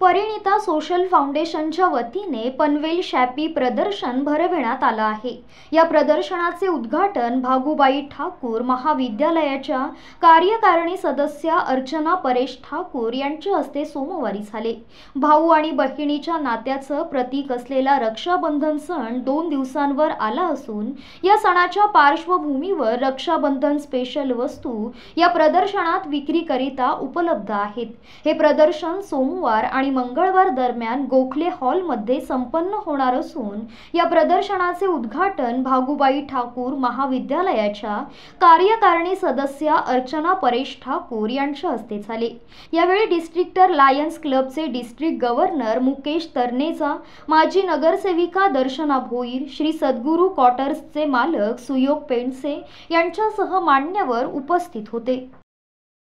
Parinita social फाउंडेशनच्या वतीने पनवेल शॅपी प्रदर्शन भरविण्यात आलं आहे या प्रदर्शनाचे उद्घाटन भागुबाई ठाकूर महाविद्यालयाच्या कार्यकारिणी सदस्य अर्चना परेश ठाकूर यांच्या हस्ते सोमवारी झाले भाऊ आणि बहिणीच्या नात्याचं प्रतीक असलेला रक्षाबंधन सण दोन दिवसांवर आला असून या सणाच्या पार्श्वभूमीवर रक्षाबंधन स्पेशल वस्तू या प्रदर्शनात विक्रीकरिता उपलब्ध आहेत हे प्रदर्शन सोमवार आणि आणि मंगळवार दरम्यान गोखले हॉलमध्ये संपन्न होणार असून या प्रदर्शनाचे उद्घाटन भागुबाई ठाकूर महाविद्यालयाच्या कार्यकारिणी सदस्य अर्चना परेश ठाकूर यांच्या हस्ते झाले यावेळी डिस्ट्रिक्टर लायन्स क्लबचे डिस्ट्रिक्ट गव्हर्नर मुकेश तरनेजा माजी नगरसेविका दर्शना भोईर श्री सद्गुरू क्वार्टर्सचे मालक सुयोग पेंडसे यांच्यासह मान्यवर उपस्थित होते